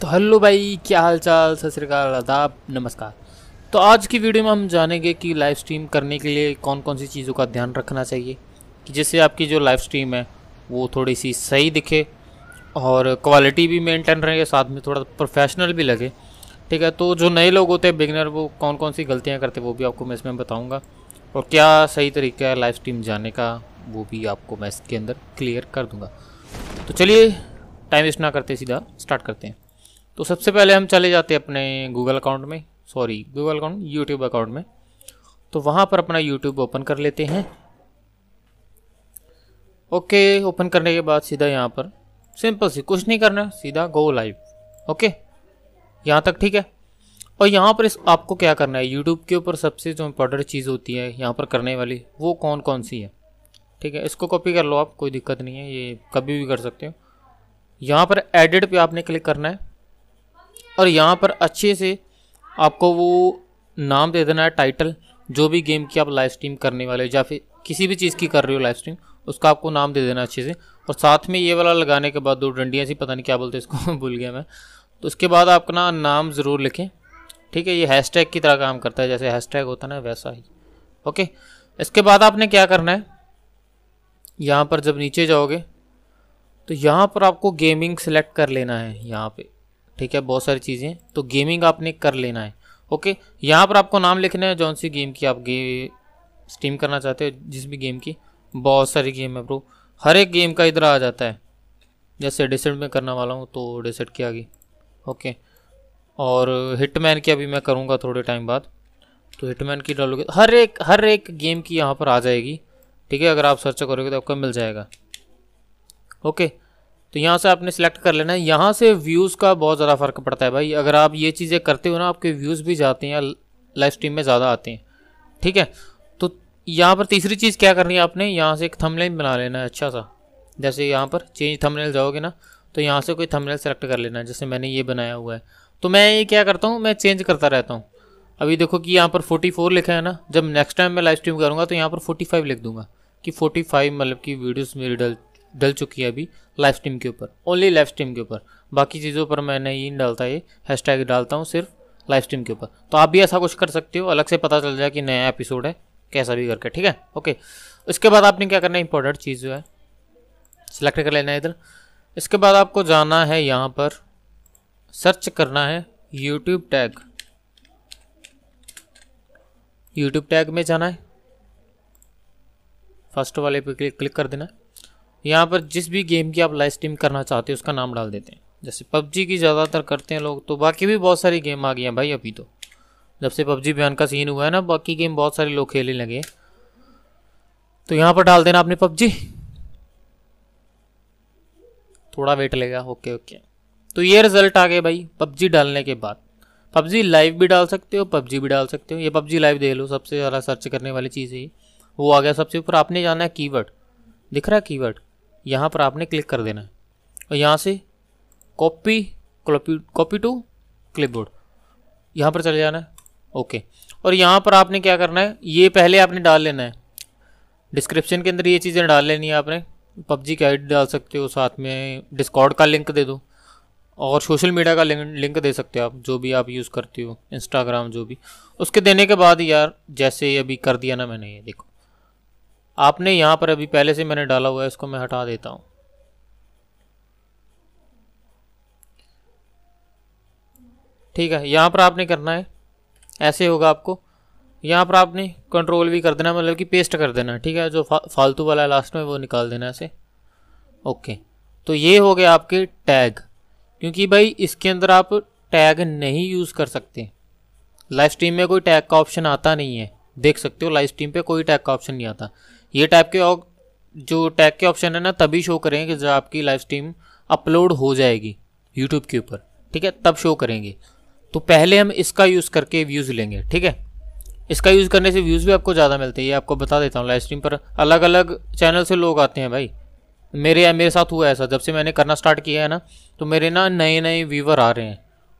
तो हेलो भाई क्या हाल चाल सत श्रीकाल आदाब नमस्कार तो आज की वीडियो में हम जानेंगे कि लाइव स्ट्रीम करने के लिए कौन कौन सी चीज़ों का ध्यान रखना चाहिए कि जिससे आपकी जो लाइव स्ट्रीम है वो थोड़ी सी सही दिखे और क्वालिटी भी मेंटेन रहे साथ में थोड़ा प्रोफेशनल भी लगे ठीक है तो जो नए लोग होते हैं बिगनर वो कौन कौन सी गलतियाँ करते वो भी आपको मैं इसमें बताऊँगा और क्या सही तरीका है लाइव स्ट्रीम जाने का वो भी आपको मैं इसके अंदर क्लियर कर दूँगा तो चलिए टाइम वेस्ट ना करते सीधा स्टार्ट करते हैं तो सबसे पहले हम चले जाते हैं अपने गूगल अकाउंट में sorry Google account YouTube account में तो वहाँ पर अपना यूट्यूब ओपन कर लेते हैं ओके ओपन करने के बाद सीधा यहाँ पर सिंपल सी कुछ नहीं करना सीधा गो लाइव ओके यहाँ तक ठीक है और यहाँ पर इस आपको क्या करना है यूट्यूब के ऊपर सबसे जो इम्पोर्टेंट चीज़ होती है यहाँ पर करने वाली वो कौन कौन सी है ठीक है इसको कॉपी कर लो आप कोई दिक्कत नहीं है ये कभी भी कर सकते हो यहाँ पर एडिट पे आपने क्लिक करना है और यहाँ पर अच्छे से आपको वो नाम दे देना है टाइटल जो भी गेम की आप लाइव स्ट्रीम करने वाले हो या फिर किसी भी चीज़ की कर रहे हो लाइव स्ट्रीम उसका आपको नाम दे देना अच्छे से और साथ में ये वाला लगाने के बाद दो डंडियाँ सी पता नहीं क्या बोलते इसको भूल गया मैं तो उसके बाद आप अपना नाम ज़रूर लिखें ठीक है ये हैशटैग की तरह काम करता है जैसे हैशटैग होता ना वैसा ही ओके इसके बाद आपने क्या करना है यहाँ पर जब नीचे जाओगे तो यहाँ पर आपको गेमिंग सेलेक्ट कर लेना है यहाँ पे ठीक है बहुत सारी चीज़ें तो गेमिंग आपने कर लेना है ओके यहाँ पर आपको नाम लिखना है जौन सी गेम की आप गे स्टीम करना चाहते हो जिस भी गेम की बहुत सारी गेम है ब्रो हर एक गेम का इधर आ जाता है जैसे डिसेट में करने वाला हूँ तो डिसेट की आ गई ओके और हिटमैन की अभी मैं करूँगा थोड़े टाइम बाद तो हिटमैन की डालोगे हर एक हर एक गेम की यहाँ पर आ जाएगी ठीक है अगर आप सर्च करोगे तो आपको मिल जाएगा ओके तो यहाँ से आपने सेलेक्ट कर लेना है यहाँ से व्यूज़ का बहुत ज़्यादा फ़र्क पड़ता है भाई अगर आप ये चीज़ें करते हो ना आपके व्यूज़ भी जाते हैं लाइव स्ट्रीम में ज़्यादा आते हैं ठीक है तो यहाँ पर तीसरी चीज़ क्या करनी है आपने यहाँ से एक थमलेन बना लेना है अच्छा सा जैसे यहाँ पर चेंज थंबनेल जाओगे ना तो यहाँ से कोई थंबनेल सेलेक्ट कर लेना है जैसे मैंने ये बनाया हुआ है तो मैं ये क्या करता हूँ मैं चेंज करता रहता हूँ अभी देखो कि यहाँ पर 44 लिखा है ना जब नेक्स्ट टाइम मैं लाइव स्ट्रीम करूँगा तो यहाँ पर 45 लिख दूंगा कि 45 मतलब कि वीडियोस मेरी डल डल चुकी है अभी लाइव स्ट्रीम के ऊपर ओनली लाइव स्ट्रीम के ऊपर बाकी चीज़ों पर मैं नहीं डालता ये हैशटैग डालता हूँ सिर्फ लाइव स्ट्रीम के ऊपर तो आप भी ऐसा कुछ कर सकते हो अलग से पता चल जाए कि नया एपिसोड है कैसा भी करके ठीक है ओके इसके बाद आपने क्या करना है इंपॉर्टेंट चीज़ जो है सिलेक्ट कर लेना है इधर इसके बाद आपको जाना है यहाँ पर सर्च करना है यूट्यूब टैग यूट्यूब टैग में जाना है फर्स्ट वाले पे क्लिक कर देना है यहाँ पर जिस भी गेम की आप लाइव स्ट्रीम करना चाहते हो उसका नाम डाल देते हैं जैसे पबजी की ज़्यादातर करते हैं लोग तो बाकी भी बहुत सारी गेम आ गई हैं भाई अभी तो जब से पबजी बयान का सीन हुआ है ना बाकी गेम बहुत सारे लोग खेलने लगे तो यहाँ पर डाल देना आपने पबजी थोड़ा वेट लेगा ओके ओके तो ये रिजल्ट आ गए भाई पबजी डालने के बाद पबजी लाइव भी डाल सकते हो पबजी भी डाल सकते हो ये पबजी लाइव दे लो सबसे ज़्यादा सर्च करने वाली चीज़ है वो आ गया सबसे ऊपर आपने जाना है कीवर्ड दिख रहा है कीवर्ड यहाँ पर आपने क्लिक कर देना है और यहाँ से कॉपी कॉपी टू क्लिपबोर्ड यहाँ पर चले जाना है ओके और यहाँ पर आपने क्या करना है ये पहले आपने डाल लेना है डिस्क्रिप्शन के अंदर ये चीज़ें डाल लेनी है आपने पबजी की आई डाल सकते हो साथ में डिस्कॉर्ड का लिंक दे दो और सोशल मीडिया का लिंक लिंक दे सकते हो आप जो भी आप यूज़ करते हो इंस्टाग्राम जो भी उसके देने के बाद यार जैसे अभी कर दिया ना मैंने ये देखो आपने यहाँ पर अभी पहले से मैंने डाला हुआ है इसको मैं हटा देता हूँ ठीक है यहाँ पर आपने करना है ऐसे होगा आपको यहाँ पर आपने कंट्रोल भी कर देना मतलब कि पेस्ट कर देना है ठीक है जो फा, फालतू वाला है लास्ट में वो निकाल देना ऐसे ओके तो ये हो गया आपके टैग क्योंकि भाई इसके अंदर आप टैग नहीं यूज़ कर सकते लाइव स्ट्रीम में कोई टैग का ऑप्शन आता नहीं है देख सकते हो लाइव स्ट्रीम पे कोई टैग का ऑप्शन नहीं आता ये टाइप के जो टैग के ऑप्शन है ना तभी शो करेंगे जब आपकी लाइव स्ट्रीम अपलोड हो जाएगी यूट्यूब के ऊपर ठीक है तब शो करेंगे तो पहले हम इसका यूज़ करके व्यूज़ लेंगे ठीक है इसका यूज़ करने से व्यूज़ भी आपको ज़्यादा मिलते हैं ये आपको बता देता हूँ लाइव स्ट्रीम पर अलग अलग चैनल से लोग आते हैं भाई मेरे या मेरे साथ हुआ ऐसा जब से मैंने करना स्टार्ट किया है ना तो मेरे ना नए नए व्यूवर आ रहे हैं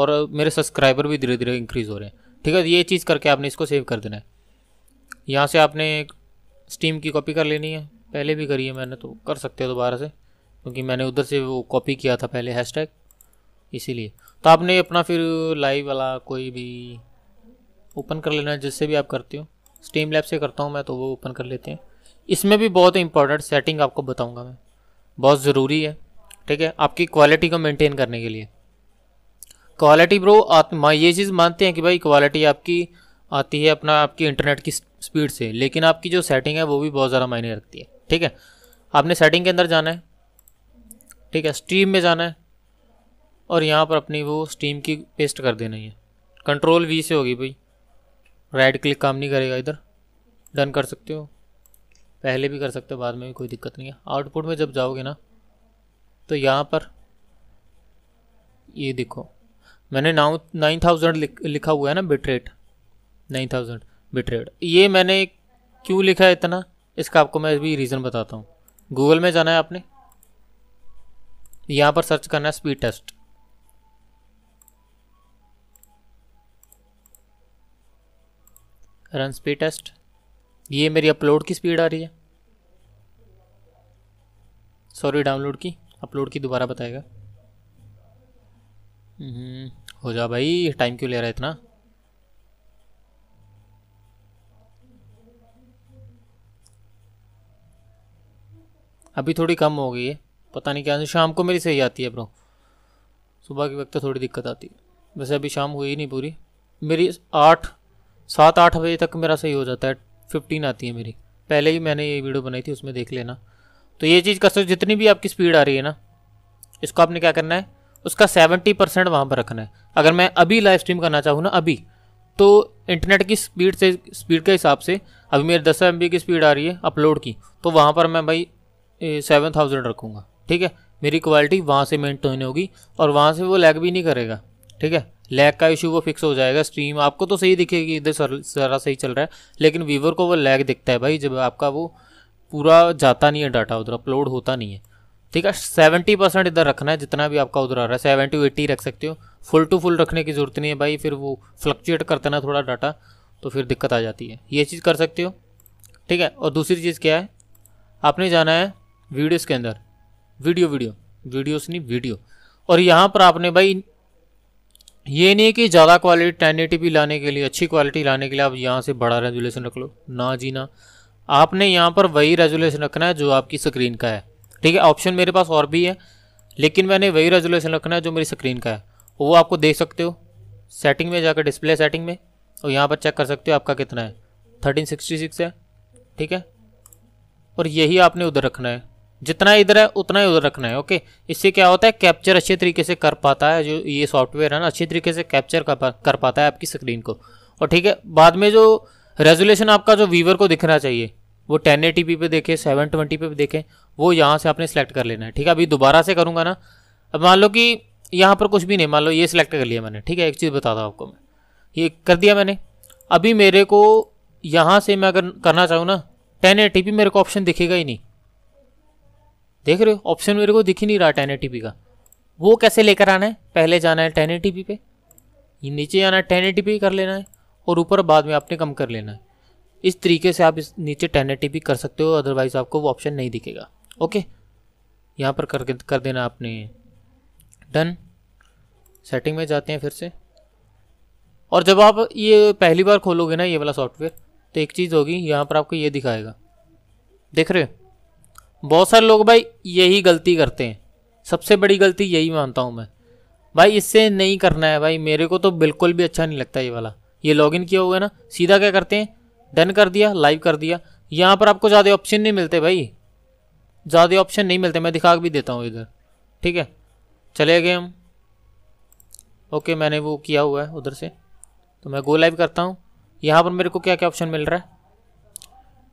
और मेरे सब्सक्राइबर भी धीरे धीरे इंक्रीज़ हो रहे हैं ठीक है ये चीज़ करके आपने इसको सेव कर देना है यहाँ से आपने स्टीम की कॉपी कर लेनी है पहले भी करी है मैंने तो कर सकते हो दोबारा से क्योंकि मैंने उधर से वो कॉपी किया था पहले हैशटैग इसीलिए तो आपने अपना फिर लाइव वाला कोई भी ओपन कर लेना जिससे भी आप करते हो स्टीम लैब से करता हूँ मैं तो वो ओपन कर लेते हैं इसमें भी बहुत इंपॉर्टेंट सेटिंग आपको बताऊँगा मैं बहुत ज़रूरी है ठीक है आपकी क्वालिटी को मेनटेन करने के लिए क्वालिटी ब्रो आप ये चीज़ मानते हैं कि भाई क्वालिटी आपकी आती है अपना आपकी इंटरनेट की स्पीड से लेकिन आपकी जो सेटिंग है वो भी बहुत ज़्यादा मायने रखती है ठीक है आपने सेटिंग के अंदर जाना है ठीक है स्ट्रीम में जाना है और यहाँ पर अपनी वो स्टीम की पेस्ट कर देना है कंट्रोल वी से होगी भाई राइट क्लिक काम नहीं करेगा इधर डन कर सकते हो पहले भी कर सकते हो बाद में भी कोई दिक्कत नहीं है आउटपुट में जब जाओगे ना तो यहाँ पर ये देखो मैंने नाउ नाइन थाउजेंड लिखा हुआ है ना bit rate nine thousand bitrate ये मैंने क्यों लिखा है इतना इसका आपको मैं भी रीज़न बताता हूँ गूगल में जाना है आपने यहाँ पर सर्च करना है speed test run speed test ये मेरी अपलोड की स्पीड आ रही है सॉरी डाउनलोड की अपलोड की दोबारा बताएगा हम्म, हो जा भाई टाइम क्यों ले रहा है इतना अभी थोड़ी कम हो गई है पता नहीं क्या शाम को मेरी सही आती है ब्रो सुबह के वक्त तो थोड़ी दिक्कत आती है वैसे अभी शाम हुई नहीं पूरी मेरी आठ सात आठ बजे तक मेरा सही हो जाता है फिफ्टीन आती है मेरी पहले ही मैंने ये वीडियो बनाई थी उसमें देख लेना तो ये चीज़ सकते जितनी भी आपकी स्पीड आ रही है ना इसको आपने क्या करना है उसका सेवेंटी परसेंट वहाँ पर रखना है अगर मैं अभी लाइव स्ट्रीम करना चाहूँ ना अभी तो इंटरनेट की स्पीड से स्पीड के हिसाब से अभी मेरे दस एम की स्पीड आ रही है अपलोड की तो वहाँ पर मैं भाई सेवन थाउजेंड रखूँगा ठीक है मेरी क्वालिटी वहाँ से मेनटेन होगी और वहाँ से वो लैग भी नहीं करेगा ठीक है लैग का इशू वो फिक्स हो जाएगा स्ट्रीम आपको तो सही दिखेगी इधर सारा सही चल रहा है लेकिन वीवर को वो लैग दिखता है भाई जब आपका वो पूरा जाता नहीं है डाटा उधर अपलोड होता नहीं है ठीक है सेवेंटी परसेंट इधर रखना है जितना भी आपका उधर आ रहा है सेवेंटी एट्टी रख सकते हो फुल टू फुल रखने की ज़रूरत नहीं है भाई फिर वो फ्लक्चुएट करते ना थोड़ा डाटा तो फिर दिक्कत आ जाती है ये चीज़ कर सकते हो ठीक है और दूसरी चीज़ क्या है आपने जाना है वीडियोस के अंदर वीडियो वीडियो वीडियोस नहीं वीडियो और यहाँ पर आपने भाई ये नहीं है कि ज़्यादा क्वालिटी टेन पी लाने के लिए अच्छी क्वालिटी लाने के लिए आप यहाँ से बड़ा रेजुलेशन रख लो ना जी ना आपने यहाँ पर वही रेजुलेशन रखना है जो आपकी स्क्रीन का है ठीक है ऑप्शन मेरे पास और भी है लेकिन मैंने वही रेजुलेशन रखना है जो मेरी स्क्रीन का है वो आपको देख सकते हो सेटिंग में जाकर डिस्प्ले सेटिंग में और यहाँ पर चेक कर सकते हो आपका कितना है थर्टीन सिक्सटी सिक्स है ठीक है और यही आपने उधर रखना है जितना इधर है उतना ही उधर रखना है ओके इससे क्या होता है कैप्चर अच्छे तरीके से कर पाता है जो ये सॉफ्टवेयर है ना अच्छे तरीके से कैप्चर कर, पा, कर पाता है आपकी स्क्रीन को और ठीक है बाद में जो रेजोल्यूशन आपका जो वीवर को दिखना चाहिए वो टेन एटी पी पे देखे सेवन ट्वेंटी पे देखें वो यहाँ से आपने सेलेक्ट कर लेना है ठीक है अभी दोबारा से करूँगा ना अब मान लो कि यहाँ पर कुछ भी नहीं मान लो ये सिलेक्ट कर लिया मैंने ठीक है एक चीज़ बता दो आपको मैं ये कर दिया मैंने अभी मेरे को यहाँ से मैं अगर करना चाहूँ ना टेन मेरे को ऑप्शन दिखेगा ही नहीं देख रहे हो ऑप्शन मेरे को दिख ही नहीं रहा टेन का वो कैसे लेकर आना है पहले जाना है टेन पे ये नीचे जाना है टेन कर लेना है और ऊपर बाद में आपने कम कर लेना है इस तरीके से आप इस नीचे टेन कर सकते हो अदरवाइज़ आपको वो ऑप्शन नहीं दिखेगा ओके यहाँ पर कर कर देना आपने डन सेटिंग में जाते हैं फिर से और जब आप ये पहली बार खोलोगे ना ये वाला सॉफ्टवेयर तो एक चीज़ होगी यहाँ पर आपको ये दिखाएगा देख रहे हो बहुत सारे लोग भाई यही गलती करते हैं सबसे बड़ी गलती यही मानता हूँ मैं भाई इससे नहीं करना है भाई मेरे को तो बिल्कुल भी अच्छा नहीं लगता ये वाला ये लॉगिन किया हुआ है ना सीधा क्या करते हैं डन कर दिया लाइव कर दिया यहाँ पर आपको ज़्यादा ऑप्शन नहीं मिलते भाई ज़्यादा ऑप्शन नहीं मिलते मैं दिखा भी देता हूँ इधर ठीक है चले गए हम ओके मैंने वो किया हुआ है उधर से तो मैं गो लाइव करता हूँ यहाँ पर मेरे को क्या क्या ऑप्शन मिल रहा है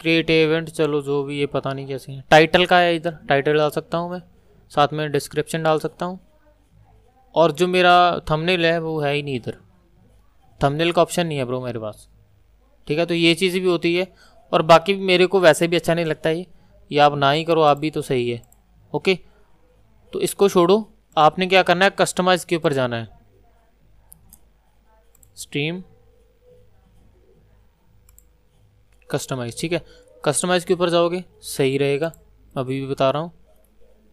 क्रिएट इवेंट चलो जो भी ये पता नहीं कैसे हैं टाइटल का है इधर टाइटल डाल सकता हूँ मैं साथ में डिस्क्रिप्शन डाल सकता हूँ और जो मेरा थंबनेल है वो है ही नहीं इधर थंबनेल का ऑप्शन नहीं है ब्रो मेरे पास ठीक है तो ये चीज़ भी होती है और बाकी मेरे को वैसे भी अच्छा नहीं लगता ये या आप ना ही करो आप भी तो सही है ओके तो इसको छोड़ो आपने क्या करना है कस्टमाइज़ के ऊपर जाना है स्ट्रीम कस्टमाइज़ ठीक है कस्टमाइज़ के ऊपर जाओगे सही रहेगा अभी भी बता रहा हूँ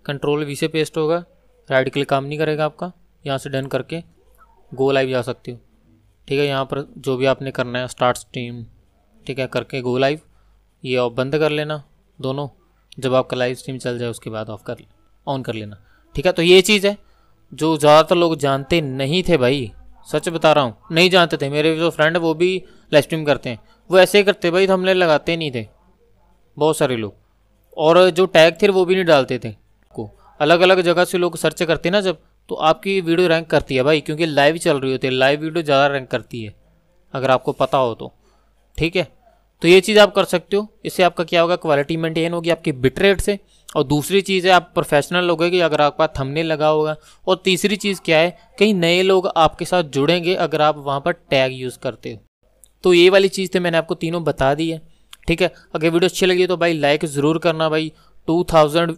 कंट्रोल वी से पेस्ट होगा राइट क्लिक काम नहीं करेगा आपका यहाँ से डन करके गो लाइव जा सकते हो ठीक है यहाँ पर जो भी आपने करना है स्टार्ट स्ट्रीम ठीक है करके गो लाइव ये ऑफ बंद कर लेना दोनों जब आपका लाइव स्ट्रीम चल जाए उसके बाद ऑफ कर ऑन कर लेना ठीक है तो ये चीज़ है जो ज़्यादातर लोग जानते नहीं थे भाई सच बता रहा हूँ नहीं जानते थे मेरे जो फ्रेंड वो भी लाइव स्ट्रीम करते हैं वो ऐसे करते भाई थंबनेल लगाते नहीं थे बहुत सारे लोग और जो टैग थे वो भी नहीं डालते थे को अलग अलग जगह से लोग सर्च करते ना जब तो आपकी वीडियो रैंक करती है भाई क्योंकि लाइव चल रही होती है लाइव वीडियो ज़्यादा रैंक करती है अगर आपको पता हो तो ठीक है तो ये चीज़ आप कर सकते हो इससे आपका क्या होगा क्वालिटी मेंटेन होगी आपकी बिट रेट से और दूसरी चीज़ है आप प्रोफेशनल लोगे कि अगर आपके पास थमने लगा होगा और तीसरी चीज़ क्या है कई नए लोग आपके साथ जुड़ेंगे अगर आप वहाँ पर टैग यूज़ करते हो तो ये वाली चीज़ थी तो मैंने आपको तीनों बता दी है ठीक है अगर वीडियो अच्छी लगी तो भाई लाइक ज़रूर करना भाई टू थाउजेंड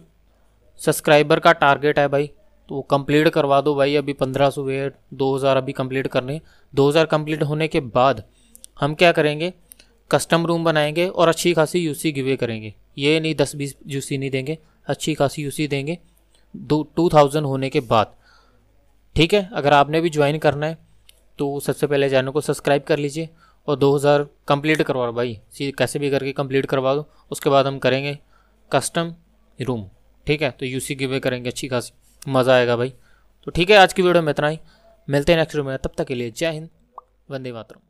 सब्सक्राइबर का टारगेट है भाई तो कंप्लीट करवा दो भाई अभी पंद्रह सौ है दो हज़ार अभी कंप्लीट करने दो हज़ार कंप्लीट होने के बाद हम क्या करेंगे कस्टम रूम बनाएंगे और अच्छी खासी यूसी गिवे करेंगे ये नहीं दस बीस यूसी नहीं देंगे अच्छी खासी यूसी देंगे दो टू थाउजेंड होने के बाद ठीक है अगर आपने भी ज्वाइन करना है तो सबसे पहले चैनल को सब्सक्राइब कर लीजिए और 2000 कंप्लीट करवा दो भाई सीधे कैसे भी करके कंप्लीट करवा दो उसके बाद हम करेंगे कस्टम रूम ठीक है तो यूसी गिवे करेंगे अच्छी खासी मज़ा आएगा भाई तो ठीक है आज की वीडियो में इतना ही मिलते हैं नेक्स्ट वीडियो में तब तक के लिए जय हिंद वंदे मातरम